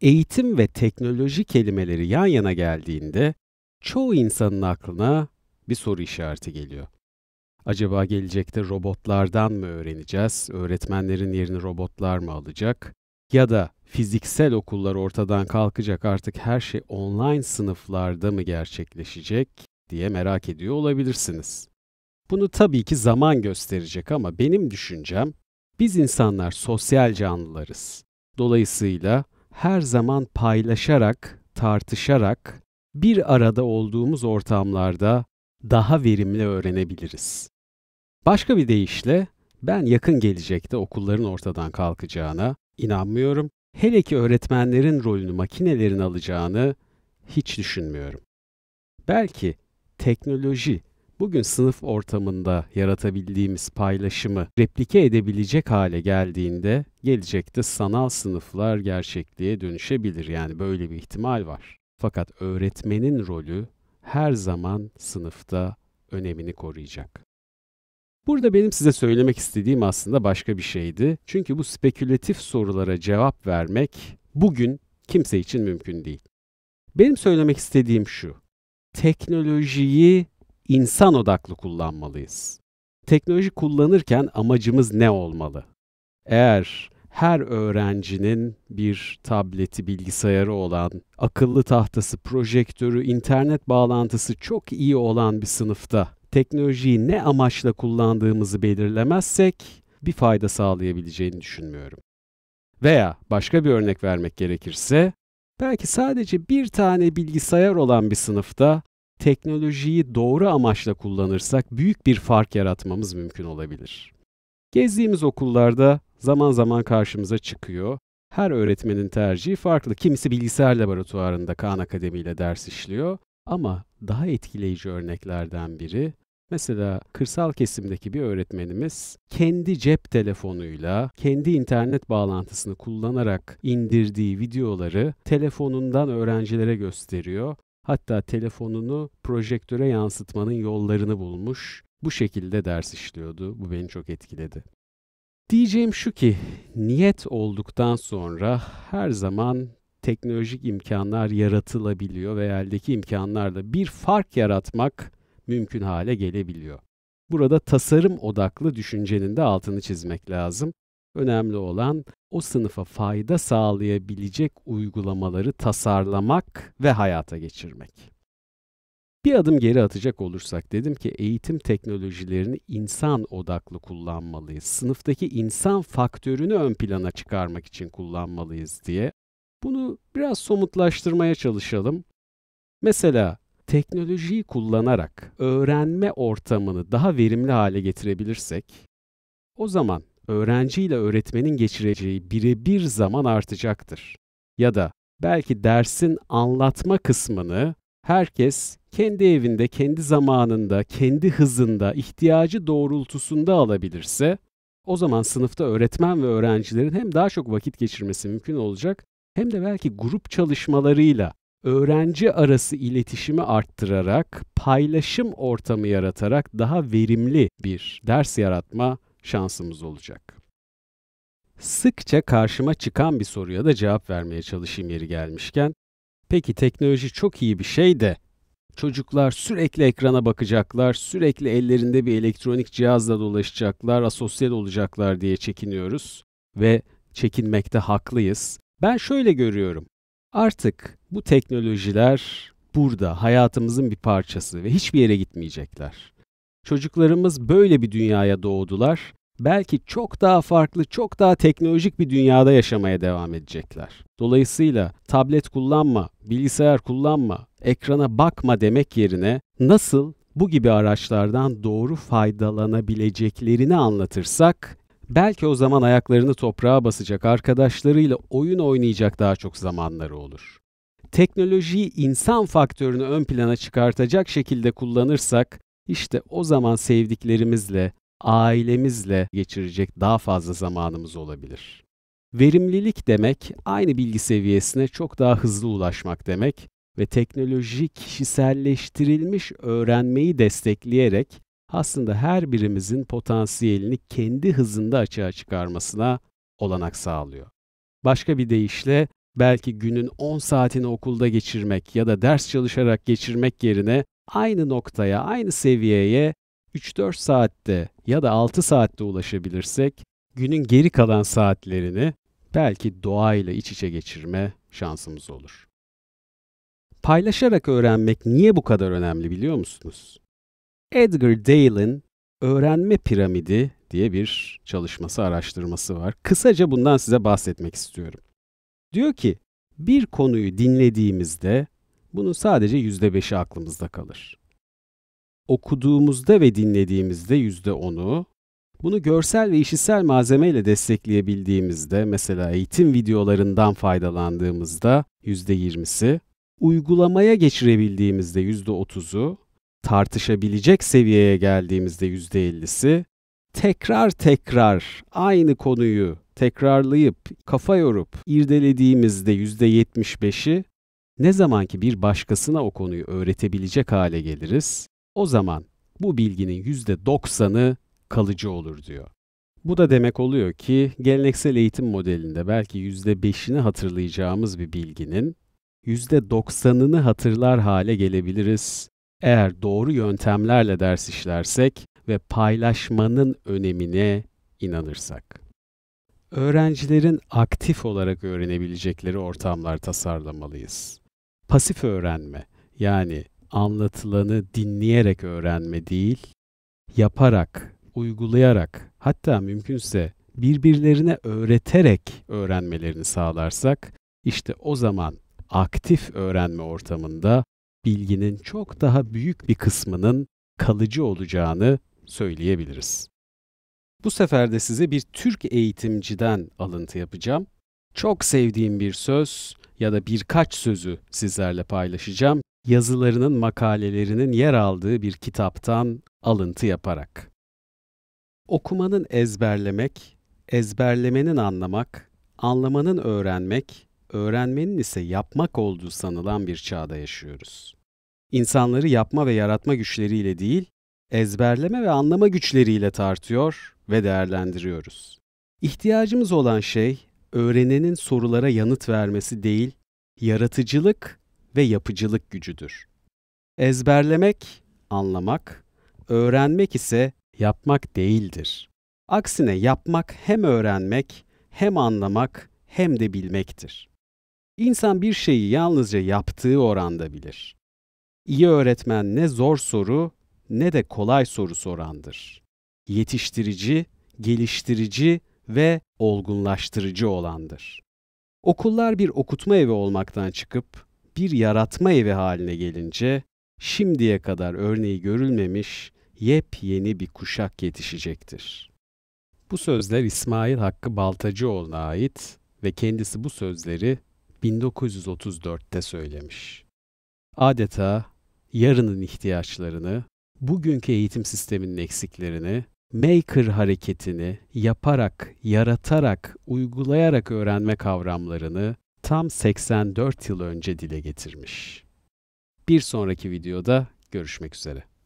eğitim ve teknoloji kelimeleri yan yana geldiğinde çoğu insanın aklına bir soru işareti geliyor. Acaba gelecekte robotlardan mı öğreneceğiz? Öğretmenlerin yerini robotlar mı alacak? Ya da fiziksel okullar ortadan kalkacak artık her şey online sınıflarda mı gerçekleşecek diye merak ediyor olabilirsiniz. Bunu tabii ki zaman gösterecek ama benim düşüncem biz insanlar sosyal canlılarız. Dolayısıyla her zaman paylaşarak, tartışarak bir arada olduğumuz ortamlarda daha verimli öğrenebiliriz. Başka bir deyişle ben yakın gelecekte okulların ortadan kalkacağına inanmıyorum. Hele ki öğretmenlerin rolünü makinelerin alacağını hiç düşünmüyorum. Belki teknoloji bugün sınıf ortamında yaratabildiğimiz paylaşımı replike edebilecek hale geldiğinde gelecekte sanal sınıflar gerçekliğe dönüşebilir. Yani böyle bir ihtimal var. Fakat öğretmenin rolü her zaman sınıfta önemini koruyacak. Burada benim size söylemek istediğim aslında başka bir şeydi. Çünkü bu spekülatif sorulara cevap vermek bugün kimse için mümkün değil. Benim söylemek istediğim şu. Teknolojiyi insan odaklı kullanmalıyız. Teknoloji kullanırken amacımız ne olmalı? Eğer her öğrencinin bir tableti, bilgisayarı olan, akıllı tahtası, projektörü, internet bağlantısı çok iyi olan bir sınıfta teknolojiyi ne amaçla kullandığımızı belirlemezsek bir fayda sağlayabileceğini düşünmüyorum. Veya başka bir örnek vermek gerekirse, belki sadece bir tane bilgisayar olan bir sınıfta teknolojiyi doğru amaçla kullanırsak büyük bir fark yaratmamız mümkün olabilir. Gezdiğimiz okullarda zaman zaman karşımıza çıkıyor. Her öğretmenin tercihi farklı. Kimisi bilgisayar laboratuvarında Khan Akademi ile ders işliyor ama daha etkileyici örneklerden biri Mesela kırsal kesimdeki bir öğretmenimiz kendi cep telefonuyla, kendi internet bağlantısını kullanarak indirdiği videoları telefonundan öğrencilere gösteriyor Hatta telefonunu projektöre yansıtmanın yollarını bulmuş. Bu şekilde ders işliyordu. Bu beni çok etkiledi. Diyeceğim şu ki niyet olduktan sonra her zaman teknolojik imkanlar yaratılabiliyor ve eldeki imkanlarla bir fark yaratmak mümkün hale gelebiliyor. Burada tasarım odaklı düşüncenin de altını çizmek lazım. Önemli olan o sınıfa fayda sağlayabilecek uygulamaları tasarlamak ve hayata geçirmek. Bir adım geri atacak olursak dedim ki eğitim teknolojilerini insan odaklı kullanmalıyız. Sınıftaki insan faktörünü ön plana çıkarmak için kullanmalıyız diye. Bunu biraz somutlaştırmaya çalışalım. Mesela teknolojiyi kullanarak öğrenme ortamını daha verimli hale getirebilirsek o zaman öğrenciyle öğretmenin geçireceği birebir zaman artacaktır. Ya da belki dersin anlatma kısmını herkes kendi evinde, kendi zamanında, kendi hızında, ihtiyacı doğrultusunda alabilirse o zaman sınıfta öğretmen ve öğrencilerin hem daha çok vakit geçirmesi mümkün olacak hem de belki grup çalışmalarıyla öğrenci arası iletişimi arttırarak paylaşım ortamı yaratarak daha verimli bir ders yaratma şansımız olacak. Sıkça karşıma çıkan bir soruya da cevap vermeye çalışayım yeri gelmişken. Peki teknoloji çok iyi bir şey de çocuklar sürekli ekrana bakacaklar, sürekli ellerinde bir elektronik cihazla dolaşacaklar, asosyal olacaklar diye çekiniyoruz ve çekinmekte haklıyız. Ben şöyle görüyorum. Artık bu teknolojiler burada, hayatımızın bir parçası ve hiçbir yere gitmeyecekler. Çocuklarımız böyle bir dünyaya doğdular. Belki çok daha farklı, çok daha teknolojik bir dünyada yaşamaya devam edecekler. Dolayısıyla tablet kullanma, bilgisayar kullanma, ekrana bakma demek yerine nasıl bu gibi araçlardan doğru faydalanabileceklerini anlatırsak belki o zaman ayaklarını toprağa basacak, arkadaşlarıyla oyun oynayacak daha çok zamanları olur. Teknolojiyi insan faktörünü ön plana çıkartacak şekilde kullanırsak işte o zaman sevdiklerimizle, ailemizle geçirecek daha fazla zamanımız olabilir. Verimlilik demek aynı bilgi seviyesine çok daha hızlı ulaşmak demek ve teknoloji kişiselleştirilmiş öğrenmeyi destekleyerek aslında her birimizin potansiyelini kendi hızında açığa çıkarmasına olanak sağlıyor. Başka bir deyişle belki günün 10 saatini okulda geçirmek ya da ders çalışarak geçirmek yerine aynı noktaya, aynı seviyeye 3-4 saatte ya da 6 saatte ulaşabilirsek günün geri kalan saatlerini belki doğayla iç içe geçirme şansımız olur. Paylaşarak öğrenmek niye bu kadar önemli biliyor musunuz? Edgar Dale'in Öğrenme Piramidi diye bir çalışması, araştırması var. Kısaca bundan size bahsetmek istiyorum. Diyor ki, bir konuyu dinlediğimizde bunun sadece %5'i aklımızda kalır. Okuduğumuzda ve dinlediğimizde %10'u, bunu görsel ve işitsel malzemeyle destekleyebildiğimizde, mesela eğitim videolarından faydalandığımızda %20'si, uygulamaya geçirebildiğimizde %30'u, tartışabilecek seviyeye geldiğimizde %50'si, tekrar tekrar aynı konuyu tekrarlayıp, kafa yorup irdelediğimizde %75'i ne zaman ki bir başkasına o konuyu öğretebilecek hale geliriz, o zaman bu bilginin yüzde doksanı kalıcı olur diyor. Bu da demek oluyor ki geleneksel eğitim modelinde belki yüzde beşini hatırlayacağımız bir bilginin yüzde doksanını hatırlar hale gelebiliriz. Eğer doğru yöntemlerle ders işlersek ve paylaşmanın önemine inanırsak. Öğrencilerin aktif olarak öğrenebilecekleri ortamlar tasarlamalıyız pasif öğrenme yani anlatılanı dinleyerek öğrenme değil, yaparak, uygulayarak hatta mümkünse birbirlerine öğreterek öğrenmelerini sağlarsak işte o zaman aktif öğrenme ortamında bilginin çok daha büyük bir kısmının kalıcı olacağını söyleyebiliriz. Bu sefer de size bir Türk eğitimciden alıntı yapacağım. Çok sevdiğim bir söz, ya da birkaç sözü sizlerle paylaşacağım. Yazılarının makalelerinin yer aldığı bir kitaptan alıntı yaparak. Okumanın ezberlemek, ezberlemenin anlamak, anlamanın öğrenmek, öğrenmenin ise yapmak olduğu sanılan bir çağda yaşıyoruz. İnsanları yapma ve yaratma güçleriyle değil, ezberleme ve anlama güçleriyle tartıyor ve değerlendiriyoruz. İhtiyacımız olan şey öğrenenin sorulara yanıt vermesi değil, yaratıcılık ve yapıcılık gücüdür. Ezberlemek, anlamak, öğrenmek ise yapmak değildir. Aksine yapmak hem öğrenmek, hem anlamak, hem de bilmektir. İnsan bir şeyi yalnızca yaptığı oranda bilir. İyi öğretmen ne zor soru ne de kolay soru sorandır. Yetiştirici, geliştirici ve olgunlaştırıcı olandır. Okullar bir okutma evi olmaktan çıkıp bir yaratma evi haline gelince şimdiye kadar örneği görülmemiş yepyeni bir kuşak yetişecektir. Bu sözler İsmail Hakkı Baltacıoğlu'na ait ve kendisi bu sözleri 1934'te söylemiş. Adeta yarının ihtiyaçlarını, bugünkü eğitim sisteminin eksiklerini maker hareketini yaparak, yaratarak, uygulayarak öğrenme kavramlarını tam 84 yıl önce dile getirmiş. Bir sonraki videoda görüşmek üzere.